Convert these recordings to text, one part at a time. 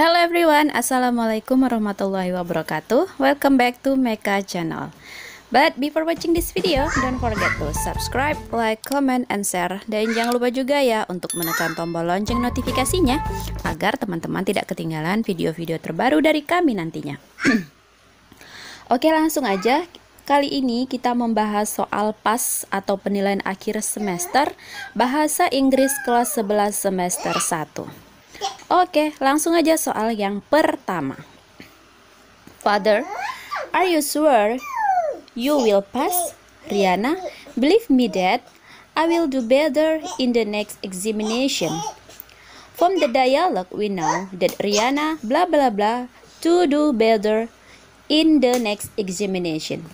Hello everyone, Assalamualaikum warahmatullahi wabarakatuh Welcome back to Meka channel But before watching this video, don't forget to subscribe, like, comment, and share Dan jangan lupa juga ya untuk menekan tombol lonceng notifikasinya Agar teman-teman tidak ketinggalan video-video terbaru dari kami nantinya Oke langsung aja Kali ini kita membahas soal PAS atau penilaian akhir semester Bahasa Inggris kelas 11 semester 1 Oke, langsung aja soal yang pertama. Father, are you sure you will pass? Riana? believe me dad, I will do better in the next examination. From the dialogue, we know that Riana blah blah blah to do better in the next examination.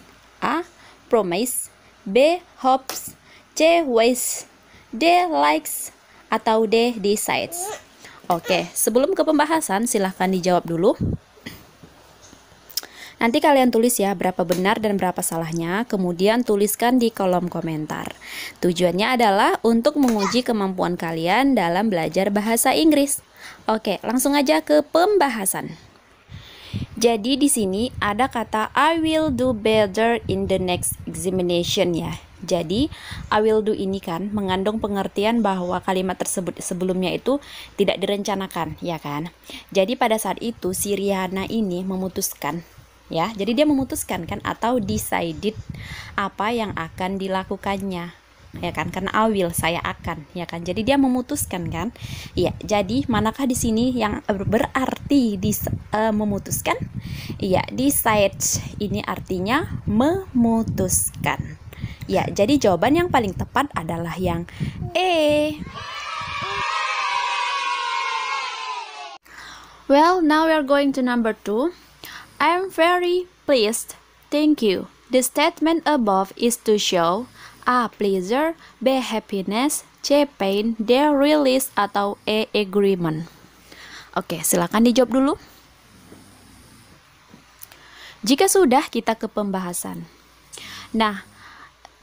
A. Promise B. Hopes C. Ways D. Likes atau D. Decides Oke, sebelum ke pembahasan silahkan dijawab dulu. Nanti kalian tulis ya berapa benar dan berapa salahnya, kemudian tuliskan di kolom komentar. Tujuannya adalah untuk menguji kemampuan kalian dalam belajar bahasa Inggris. Oke, langsung aja ke pembahasan. Jadi di sini ada kata I will do better in the next examination ya. Jadi, I will do ini kan mengandung pengertian bahwa kalimat tersebut sebelumnya itu tidak direncanakan, ya kan? Jadi pada saat itu si Rihanna ini memutuskan ya. Jadi dia memutuskan kan atau decided apa yang akan dilakukannya ya kan karena I will saya akan ya kan jadi dia memutuskan kan iya jadi manakah di sini yang berarti dis, uh, memutuskan iya decide ini artinya memutuskan Ya, jadi jawaban yang paling tepat adalah yang E. Well, now we are going to number two. I am very pleased. Thank you. The statement above is to show A. Pleasure B. Happiness C. Pain D. Release atau E. Agreement Oke, silakan dijawab dulu Jika sudah, kita ke pembahasan Nah,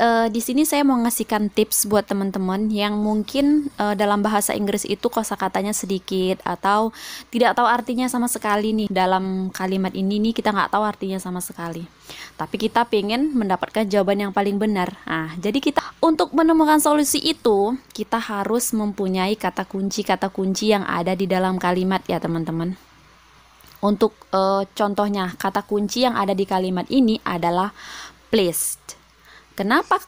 uh, di sini saya mau ngasihkan tips buat teman-teman yang mungkin uh, dalam bahasa Inggris itu kosakatanya sedikit atau tidak tahu artinya sama sekali nih dalam kalimat ini nih kita nggak tahu artinya sama sekali. Tapi kita pengen mendapatkan jawaban yang paling benar. Nah, jadi kita untuk menemukan solusi itu kita harus mempunyai kata kunci kata kunci yang ada di dalam kalimat ya teman-teman. Untuk uh, contohnya kata kunci yang ada di kalimat ini adalah placed Kenapa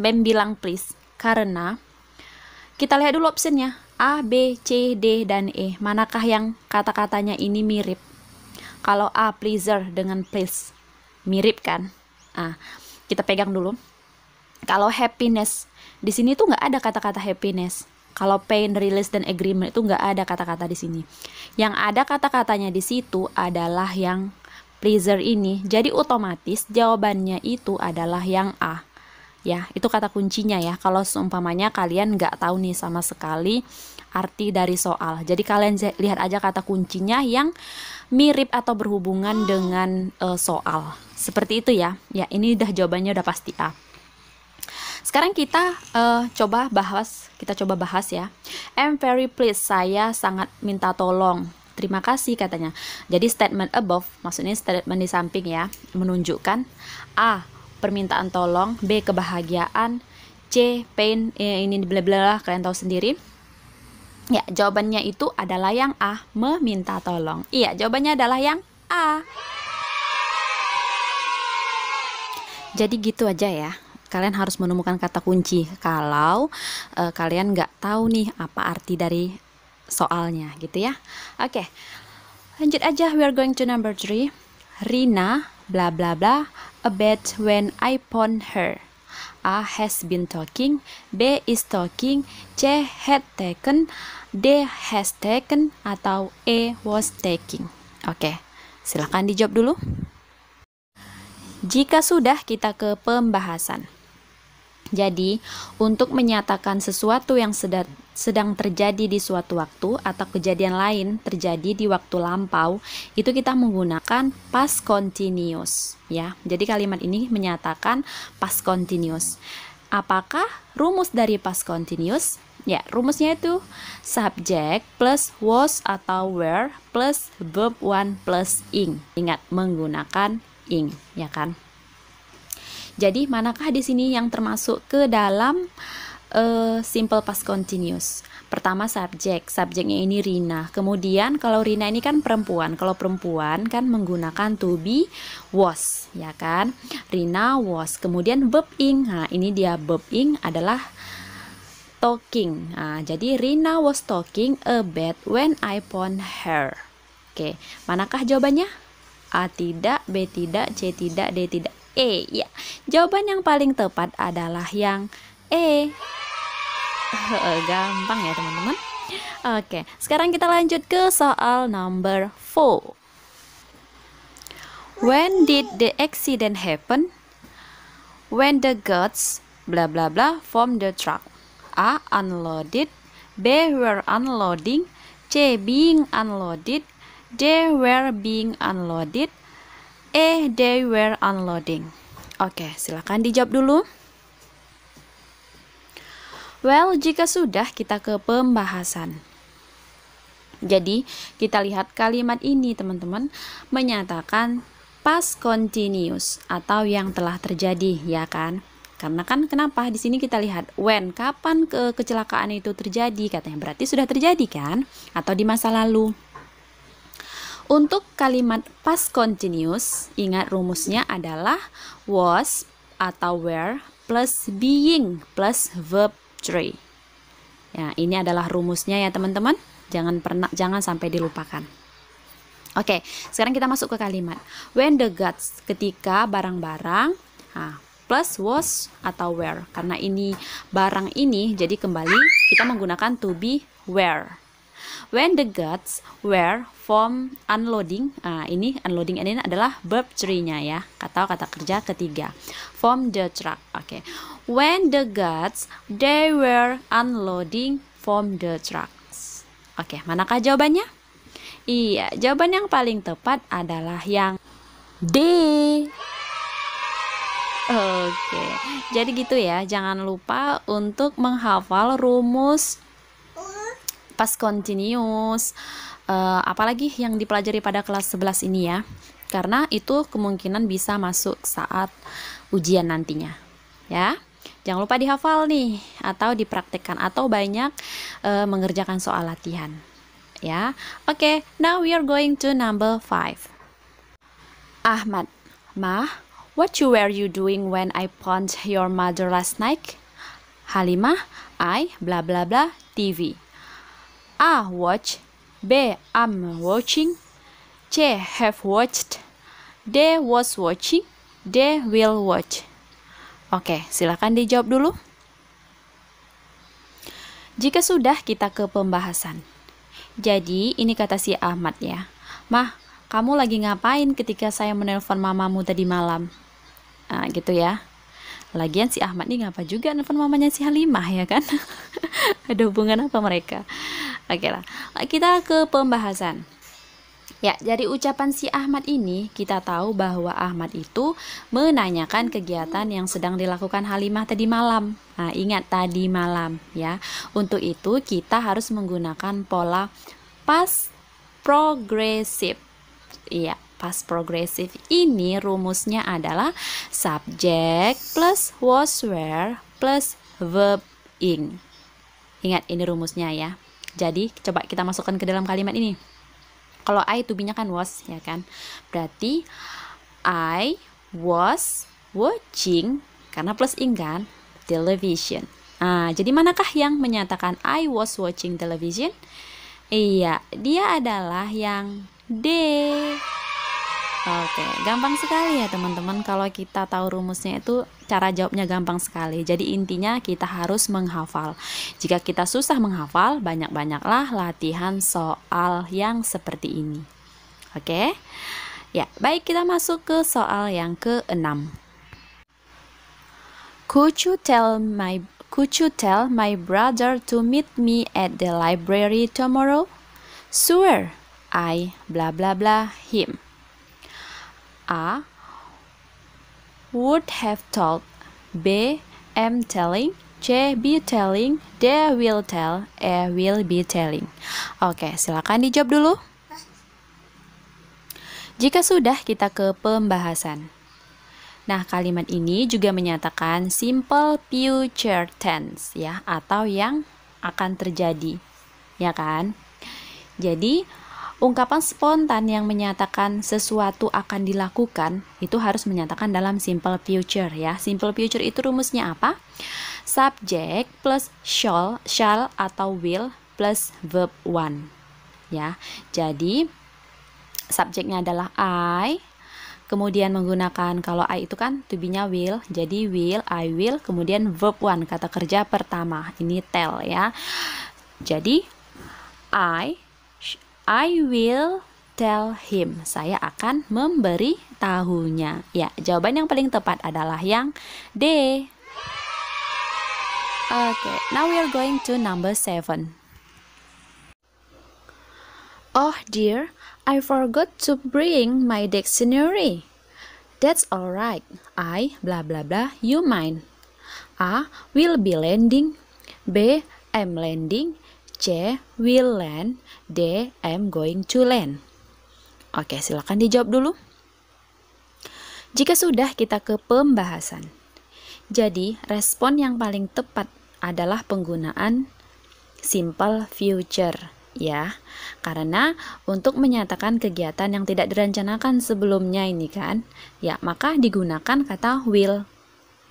Bem bilang please? Karena kita lihat dulu optionnya. A, B, C, D, dan E. Manakah yang kata-katanya ini mirip? Kalau A, pleaser dengan please. Mirip kan? Ah, kita pegang dulu. Kalau happiness, di sini tuh nggak ada kata-kata happiness. Kalau pain, release, dan agreement itu nggak ada kata-kata di sini. Yang ada kata-katanya di situ adalah yang pleaser ini. Jadi otomatis jawabannya itu adalah yang A. Ya, itu kata kuncinya ya. Kalau seumpamanya kalian nggak tahu nih sama sekali arti dari soal. Jadi kalian lihat aja kata kuncinya yang mirip atau berhubungan dengan uh, soal. Seperti itu ya. Ya, ini udah jawabannya udah pasti A. Sekarang kita uh, coba bahas, kita coba bahas ya. I'm very pleased. Saya sangat minta tolong terima kasih katanya. Jadi statement above maksudnya statement di samping ya menunjukkan A permintaan tolong, B kebahagiaan, C pain eh, ini bla bla kalian tahu sendiri. Ya, jawabannya itu adalah yang A, meminta tolong. Iya, jawabannya adalah yang A. Jadi gitu aja ya kalian harus menemukan kata kunci kalau uh, kalian nggak tahu nih apa arti dari soalnya gitu ya. Oke. Okay. Lanjut aja we are going to number three Rina bla bla bla a bit when I pawn her. A has been talking, B is talking, C had taken, D has taken atau E was taking. Oke, okay. silahkan dijawab dulu. Jika sudah kita ke pembahasan. Jadi, untuk menyatakan sesuatu yang sedang, sedang terjadi di suatu waktu atau kejadian lain terjadi di waktu lampau, itu kita menggunakan past continuous, ya. Jadi kalimat ini menyatakan past continuous. Apakah rumus dari past continuous? Ya, rumusnya itu subject plus was atau were plus verb one plus ing. Ingat menggunakan ing, ya kan? Jadi, manakah di sini yang termasuk ke dalam uh, simple past continuous? Pertama subjek, subjeknya ini Rina. Kemudian kalau Rina ini kan perempuan, kalau perempuan kan menggunakan to be was, ya kan? Rina was. Kemudian verb ing. Nah, ini dia verb ing adalah talking. Nah, jadi Rina was talking a bit when I found her. Oke, manakah jawabannya? A tidak, B tidak, C tidak, D tidak. E. Ya, jawaban yang paling tepat adalah yang E. Gampang ya teman-teman. Oke, sekarang kita lanjut ke soal number 4. When did the accident happen? When the goods bla bla bla from the truck. A. Unloaded. B. Were unloading. C. Being unloaded. D. Were being unloaded. A. Eh, they were unloading. Oke, silakan dijawab dulu. Well, jika sudah kita ke pembahasan. Jadi, kita lihat kalimat ini teman-teman menyatakan past continuous atau yang telah terjadi, ya kan? Karena kan kenapa di sini kita lihat when kapan ke kecelakaan itu terjadi katanya berarti sudah terjadi kan atau di masa lalu. Untuk kalimat past continuous, ingat rumusnya adalah was atau were plus being plus verb 3. Ya, ini adalah rumusnya ya teman-teman. Jangan pernah jangan sampai dilupakan. Oke, sekarang kita masuk ke kalimat when the goods ketika barang-barang nah, plus was atau were. Karena ini barang ini jadi kembali kita menggunakan to be were. When the guts were from unloading, uh, ini unloading ini adalah verb tree-nya ya, kata kata kerja ketiga. from the truck. Oke. Okay. When the guts they were unloading from the trucks. Oke, okay, manakah jawabannya? Iya, jawaban yang paling tepat adalah yang D. Oke, okay. jadi gitu ya. Jangan lupa untuk menghafal rumus past continuous, uh, apalagi yang dipelajari pada kelas 11 ini ya. Karena itu kemungkinan bisa masuk saat ujian nantinya. Ya. Jangan lupa dihafal nih atau dipraktekkan atau banyak uh, mengerjakan soal latihan. Ya. Oke, okay, now we are going to number five. Ahmad, Mah, what you were you doing when I punched your mother last night? Halimah, I bla bla bla TV. A. Watch B. I'm watching C. Have watched D. Was watching D. Will watch Oke, silakan dijawab dulu. Jika sudah kita ke pembahasan. Jadi, ini kata si Ahmad ya. Mah, kamu lagi ngapain ketika saya menelpon mamamu tadi malam? Nah, gitu ya lagian si Ahmad nih ngapa juga nelfon mamanya si Halimah ya kan ada hubungan apa mereka oke lah kita ke pembahasan Ya, dari ucapan si Ahmad ini kita tahu bahwa Ahmad itu menanyakan kegiatan yang sedang dilakukan Halimah tadi malam. Nah, ingat tadi malam ya. Untuk itu kita harus menggunakan pola past progressive. Iya, past progressive ini rumusnya adalah subject plus was were plus verb ing. Ingat ini rumusnya ya. Jadi coba kita masukkan ke dalam kalimat ini. Kalau I to be-nya kan was ya kan. Berarti I was watching karena plus ing kan television. Nah, jadi manakah yang menyatakan I was watching television? Iya, dia adalah yang D. Oke, gampang sekali ya teman-teman kalau kita tahu rumusnya itu cara jawabnya gampang sekali. Jadi intinya kita harus menghafal. Jika kita susah menghafal, banyak-banyaklah latihan soal yang seperti ini. Oke? Ya, baik kita masuk ke soal yang ke-6. Could you tell my Could you tell my brother to meet me at the library tomorrow? Sure, I blah blah blah him. A. Would have told. B. Am telling. C. Be telling. D. Will tell. E. Will be telling. Oke, silakan dijawab dulu. Jika sudah, kita ke pembahasan. Nah, kalimat ini juga menyatakan simple future tense ya atau yang akan terjadi. Ya kan? Jadi, Ungkapan spontan yang menyatakan sesuatu akan dilakukan itu harus menyatakan dalam simple future ya. Simple future itu rumusnya apa? Subject plus shall, shall atau will plus verb one. Ya. Jadi subjeknya adalah I, kemudian menggunakan kalau I itu kan to be-nya will, jadi will, I will, kemudian verb one, kata kerja pertama, ini tell ya. Jadi I I will tell him. Saya akan memberi tahunya. Ya, jawaban yang paling tepat adalah yang D. Okay, now we are going to number seven. Oh dear, I forgot to bring my dictionary. That's alright. I bla bla bla. You mind? A. Will be landing. B. Am landing. C. Will land D. I'm going to land Oke, silakan dijawab dulu. Jika sudah, kita ke pembahasan. Jadi, respon yang paling tepat adalah penggunaan simple future ya. Karena untuk menyatakan kegiatan yang tidak direncanakan sebelumnya ini kan, ya, maka digunakan kata will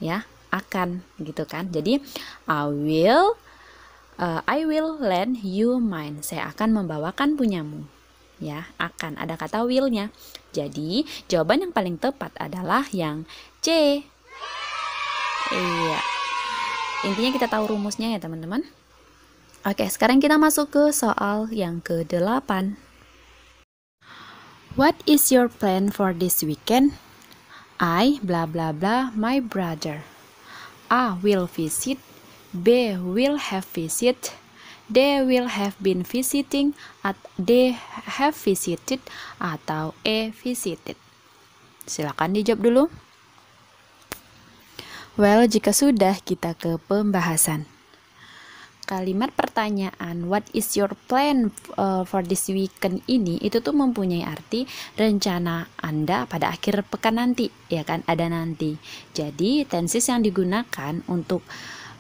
ya, akan gitu kan. Jadi, I will uh, I will lend you mine. Saya akan membawakan punyamu. Ya, akan ada kata will-nya. Jadi, jawaban yang paling tepat adalah yang C. Iya. Intinya kita tahu rumusnya ya, teman-teman. Oke, sekarang kita masuk ke soal yang ke-8. What is your plan for this weekend? I bla bla bla my brother. I will visit B. Will have visit They will have been visiting at They have visited atau E. Visited Silakan dijawab dulu Well, jika sudah kita ke pembahasan kalimat pertanyaan what is your plan uh, for this weekend ini itu tuh mempunyai arti rencana Anda pada akhir pekan nanti ya kan ada nanti. Jadi tenses yang digunakan untuk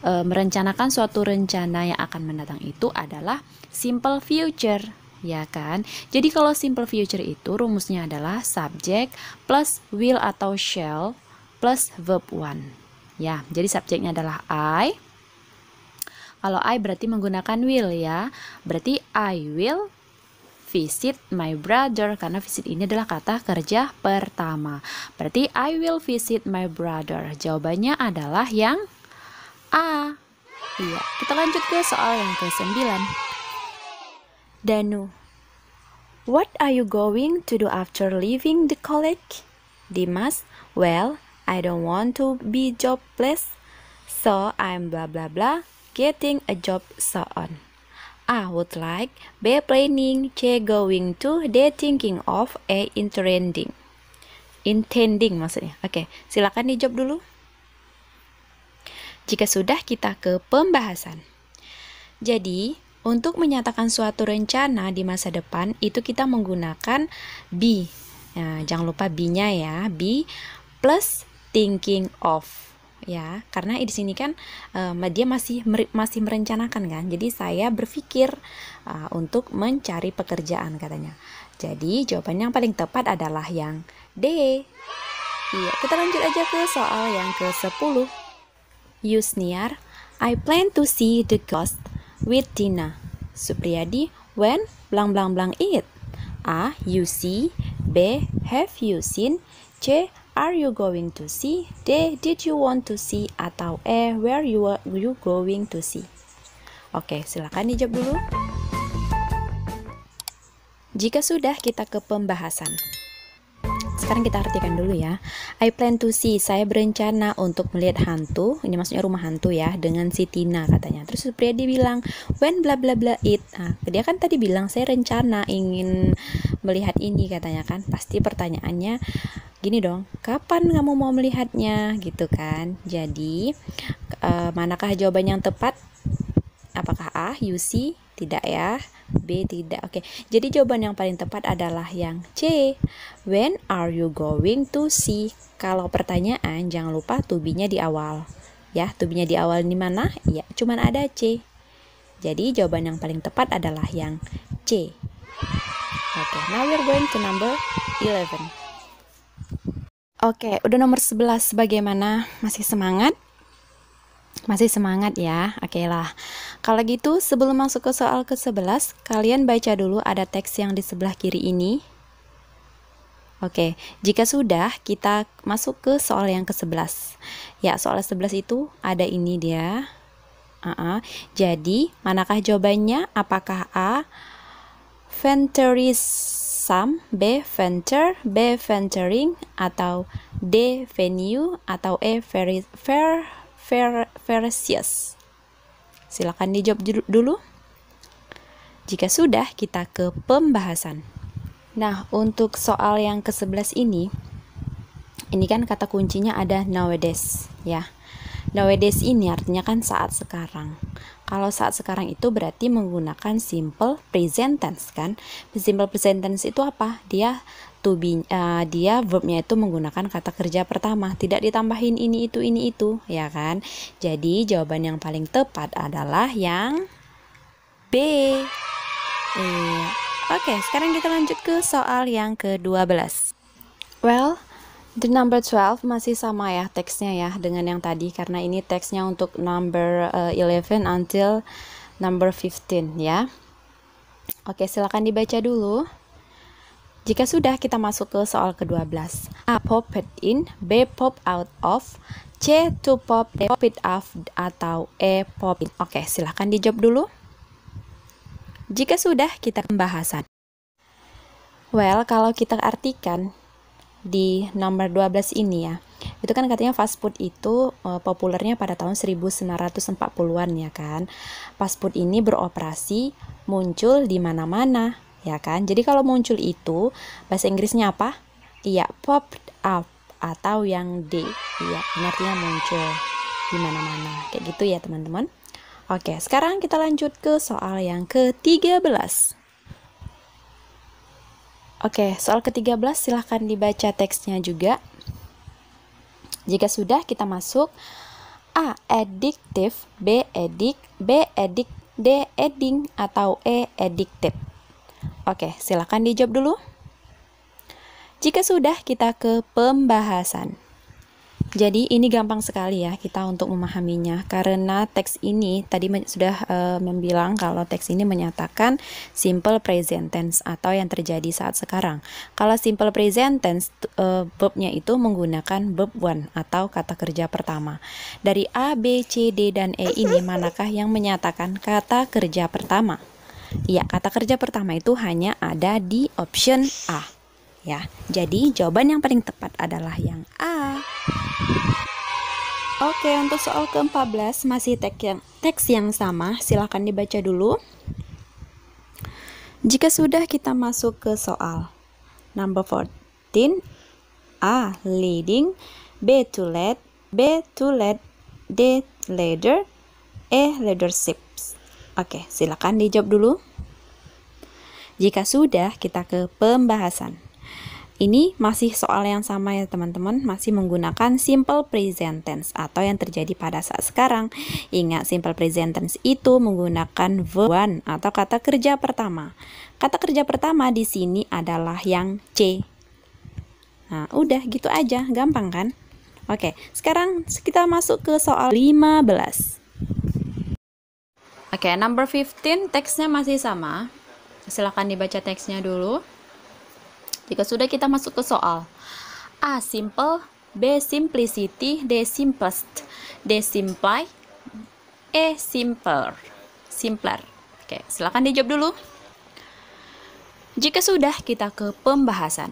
e, merencanakan suatu rencana yang akan mendatang itu adalah simple future, ya kan? Jadi kalau simple future itu rumusnya adalah subject plus will atau shall plus verb one. Ya, jadi subjeknya adalah I. Kalau I berarti menggunakan will ya. Berarti I will visit my brother karena visit ini adalah kata kerja pertama. Berarti I will visit my brother. Jawabannya adalah yang A. Iya, kita lanjut ke soal yang ke-9. Danu. What are you going to do after leaving the college? Dimas. Well, I don't want to be jobless. So I'm blah blah blah getting a job so on. A would like B planning, C going to, D thinking of, A intending. Intending maksudnya. Oke, okay, silakan dijawab dulu. Jika sudah kita ke pembahasan. Jadi, untuk menyatakan suatu rencana di masa depan itu kita menggunakan be. Nah, jangan lupa be-nya ya, be plus thinking of ya karena di sini kan uh, dia masih masih merencanakan kan jadi saya berpikir uh, untuk mencari pekerjaan katanya jadi jawaban yang paling tepat adalah yang D iya kita lanjut aja ke soal yang ke 10 Yusniar, I plan to see the ghost with Tina. Supriyadi, when blang blang blang it? A. You see. B. Have you seen? C. Are you going to see? D. Did you want to see? Atau E. Where you are you going to see? Oke, silakan dijawab dulu. Jika sudah, kita ke pembahasan. Sekarang kita artikan dulu ya. I plan to see. Saya berencana untuk melihat hantu. Ini maksudnya rumah hantu ya dengan si Tina katanya. Terus Supriyadi bilang, "When bla bla bla it." Nah, dia kan tadi bilang saya rencana ingin melihat ini katanya kan. Pasti pertanyaannya gini dong kapan kamu mau melihatnya gitu kan jadi uh, manakah jawaban yang tepat apakah A see tidak ya? B tidak. Oke. Jadi jawaban yang paling tepat adalah yang C. When are you going to see? Kalau pertanyaan jangan lupa tubinya di awal. Ya, tubinya di awal di mana? Ya, cuman ada C. Jadi jawaban yang paling tepat adalah yang C. Oke, okay, now we're going to number 11. Oke, okay, udah nomor 11 bagaimana? Masih semangat? Masih semangat ya? Oke okay lah. Kalau gitu, sebelum masuk ke soal ke-11, kalian baca dulu ada teks yang di sebelah kiri ini. Oke, okay. jika sudah, kita masuk ke soal yang ke-11. Ya, soal 11 itu ada ini dia. Uh -uh. Jadi, manakah jawabannya? Apakah A. Venturism, B. Venture, B. Venturing, atau D. Venue, atau E. Fair Veresius? Silakan dijawab dulu. Jika sudah, kita ke pembahasan. Nah, untuk soal yang ke-11 ini, ini kan kata kuncinya ada nowadays, ya. Nowadays ini artinya kan saat sekarang. Kalau saat sekarang itu berarti menggunakan simple present tense kan? Simple present tense itu apa? Dia to be uh, dia verbnya itu menggunakan kata kerja pertama, tidak ditambahin ini itu ini itu, ya kan? Jadi jawaban yang paling tepat adalah yang B. Iya. Oke, sekarang kita lanjut ke soal yang ke-12. Well, The number 12 masih sama ya teksnya ya dengan yang tadi karena ini teksnya untuk number uh, eh, 11 until number 15 ya. Oke, silakan dibaca dulu. Jika sudah kita masuk ke soal ke-12. A pop it in, B pop out of, C to pop, D pop it off atau E pop in. Oke, silakan dijawab dulu. Jika sudah kita pembahasan. Well, kalau kita artikan di nomor 12 ini ya. Itu kan katanya fast food itu uh, populernya pada tahun 1940-an ya kan. Fast food ini beroperasi muncul di mana-mana ya kan. Jadi kalau muncul itu bahasa Inggrisnya apa? Iya, pop up atau yang D. Iya, artinya muncul di mana-mana. Kayak gitu ya, teman-teman. Oke, sekarang kita lanjut ke soal yang ke-13. Oke, soal ke-13 silahkan dibaca teksnya juga. Jika sudah, kita masuk. A. Addictive, B. Addict B. Addict D. Adding atau E. Addictive Oke, silahkan dijawab dulu. Jika sudah, kita ke pembahasan. Jadi ini gampang sekali ya kita untuk memahaminya karena teks ini tadi sudah e, membilang kalau teks ini menyatakan simple present tense atau yang terjadi saat sekarang. Kalau simple present tense e, verbnya itu menggunakan verb one atau kata kerja pertama. Dari A, B, C, D dan E ini manakah yang menyatakan kata kerja pertama? Ya, kata kerja pertama itu hanya ada di option A ya. Jadi jawaban yang paling tepat adalah yang A. Oke, untuk soal ke-14 masih teks yang teks yang sama, silahkan dibaca dulu. Jika sudah kita masuk ke soal number 14 A leading, B to lead, B to lead, D leader, E leaderships. Oke, silakan dijawab dulu. Jika sudah, kita ke pembahasan. Ini masih soal yang sama ya teman-teman, masih menggunakan simple present tense atau yang terjadi pada saat sekarang. Ingat simple present tense itu menggunakan verb one atau kata kerja pertama. Kata kerja pertama di sini adalah yang C. Nah, udah gitu aja, gampang kan? Oke, sekarang kita masuk ke soal 15. Oke, number 15 teksnya masih sama. Silahkan dibaca teksnya dulu. Jika sudah kita masuk ke soal. A. Simple B. Simplicity D. Simplest D. Simply E. Simpler Simpler Oke, silakan dijawab dulu. Jika sudah, kita ke pembahasan.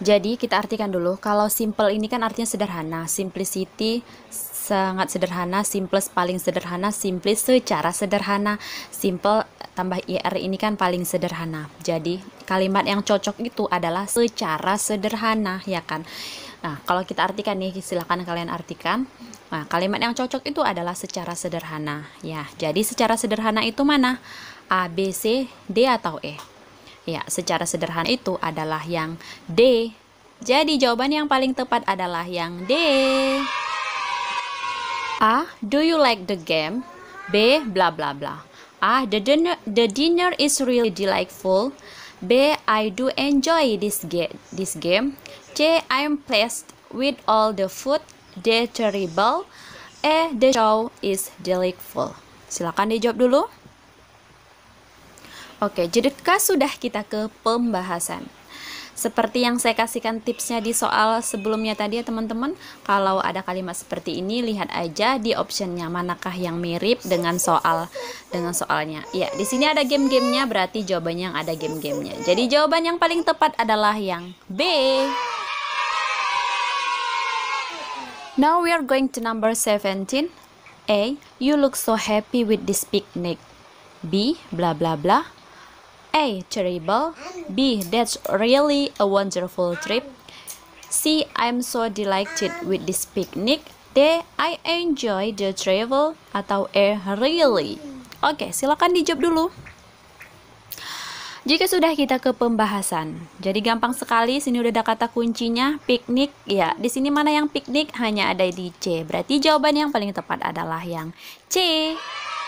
Jadi kita artikan dulu kalau simple ini kan artinya sederhana, simplicity sangat sederhana, simplest paling sederhana, simplest secara sederhana, simple tambah IR ini kan paling sederhana. Jadi kalimat yang cocok itu adalah secara sederhana ya kan. Nah, kalau kita artikan nih silahkan kalian artikan. Nah, kalimat yang cocok itu adalah secara sederhana ya. Jadi secara sederhana itu mana? A, B, C, D atau E? Ya, secara sederhana itu adalah yang D. Jadi jawaban yang paling tepat adalah yang D. A. Do you like the game? B. Bla bla bla. A. Ah, the dinner, the dinner is really delightful. B. I do enjoy this, ga this game. C. I am pleased with all the food. D. Terrible. E. The show is delightful. Silakan dijawab dulu. Oke, jadikah sudah kita ke pembahasan. Seperti yang saya kasihkan tipsnya di soal sebelumnya tadi ya teman-teman, kalau ada kalimat seperti ini lihat aja di optionnya manakah yang mirip dengan soal dengan soalnya. Ya, di sini ada game-gamenya berarti jawabannya yang ada game-gamenya. Jadi jawaban yang paling tepat adalah yang B. Now we are going to number 17. A. You look so happy with this picnic. B. Blah blah blah. A. Terrible B. That's really a wonderful trip C. I'm so delighted with this picnic D. I enjoy the travel atau E. Really Oke, okay, silakan dijawab dulu jika sudah kita ke pembahasan, jadi gampang sekali. Sini udah ada kata kuncinya, piknik. Ya, di sini mana yang piknik hanya ada di C. Berarti jawaban yang paling tepat adalah yang C.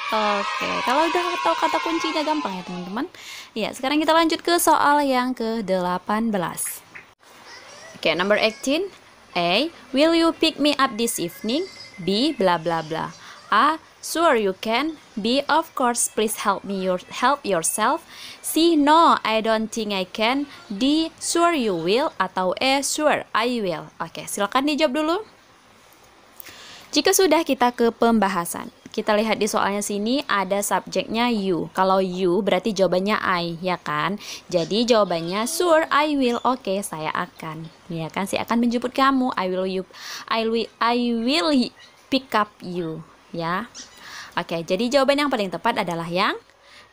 Oke, kalau udah tahu kata kuncinya gampang ya teman-teman. Ya, sekarang kita lanjut ke soal yang ke-18. Oke, number 18. A. Will you pick me up this evening? B. Bla bla bla. A. Sure you can. B. Of course, please help me your help yourself. C. No, I don't think I can. D. Sure you will atau E. Sure I will. Oke, silakan dijawab dulu. Jika sudah kita ke pembahasan kita lihat di soalnya sini ada subjeknya you. Kalau you berarti jawabannya I, ya kan? Jadi jawabannya sure I will. Oke, okay, saya akan. Ya kan? Saya akan menjemput kamu. I will you I will I will pick up you, ya. Oke, okay, jadi jawaban yang paling tepat adalah yang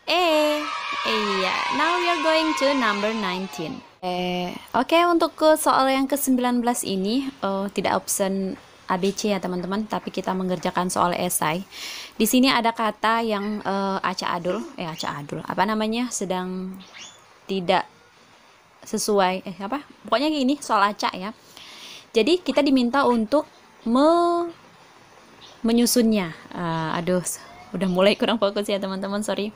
E. Iya. Now we are going to number 19. Eh, oke okay, untuk ke soal yang ke-19 ini uh, tidak option ABC ya teman-teman, tapi kita mengerjakan soal esai. Di sini ada kata yang uh, eh, acak adul, eh acak adul, apa namanya? sedang tidak sesuai eh apa? Pokoknya gini soal acak ya. Jadi kita diminta untuk me menyusunnya. Uh, aduh, udah mulai kurang fokus ya teman-teman, sorry.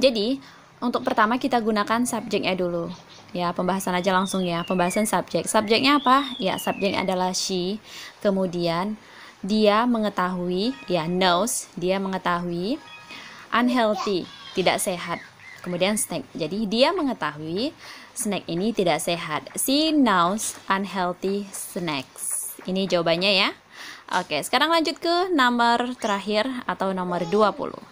Jadi, untuk pertama kita gunakan subjeknya e dulu. Ya, pembahasan aja langsung ya. Pembahasan subjek. Subjeknya apa? Ya, subjeknya adalah she. Kemudian dia mengetahui, ya knows, dia mengetahui unhealthy, tidak sehat. Kemudian snack. Jadi dia mengetahui snack ini tidak sehat. She knows unhealthy snacks. Ini jawabannya ya. Oke, sekarang lanjut ke nomor terakhir atau nomor 20.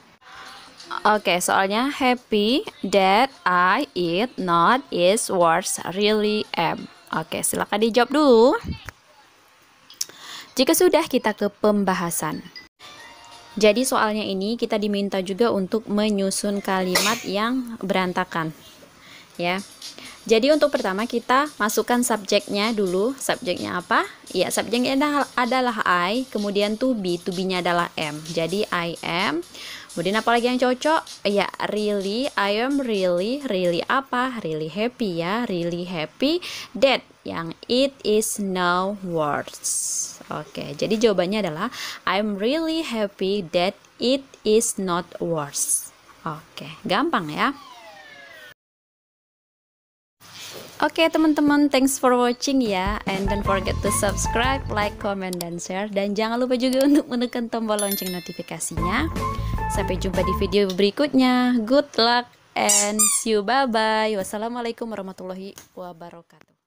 Oke, okay, soalnya happy that I eat not is worse really am. Oke, okay, silakan dijawab dulu. Jika sudah kita ke pembahasan. Jadi soalnya ini kita diminta juga untuk menyusun kalimat yang berantakan. Ya. Jadi untuk pertama kita masukkan subjeknya dulu. Subjeknya apa? Ya, subjeknya adalah, I, kemudian to be, to be-nya adalah M. Jadi I am. Kemudian apa lagi yang cocok? Ya, really, I am really, really apa? Really happy ya, really happy that yang it is no words. Oke, jadi jawabannya adalah I'm really happy that it is not worse. Oke, gampang ya. Oke okay, teman-teman, thanks for watching ya And don't forget to subscribe, like, comment, dan share Dan jangan lupa juga untuk menekan tombol lonceng notifikasinya Sampai jumpa di video berikutnya Good luck and see you, bye-bye Wassalamualaikum warahmatullahi wabarakatuh